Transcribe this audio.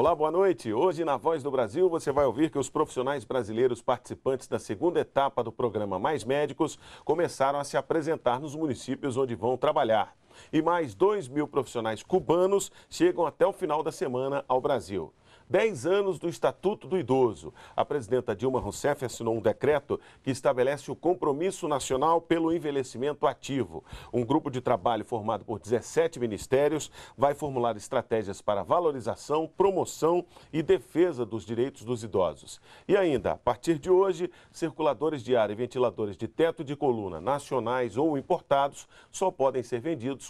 Olá, boa noite. Hoje na Voz do Brasil você vai ouvir que os profissionais brasileiros participantes da segunda etapa do programa Mais Médicos começaram a se apresentar nos municípios onde vão trabalhar. E mais 2 mil profissionais cubanos chegam até o final da semana ao Brasil. 10 anos do Estatuto do Idoso. A presidenta Dilma Rousseff assinou um decreto que estabelece o compromisso nacional pelo envelhecimento ativo. Um grupo de trabalho formado por 17 ministérios vai formular estratégias para valorização, promoção e defesa dos direitos dos idosos. E ainda, a partir de hoje, circuladores de ar e ventiladores de teto de coluna nacionais ou importados só podem ser vendidos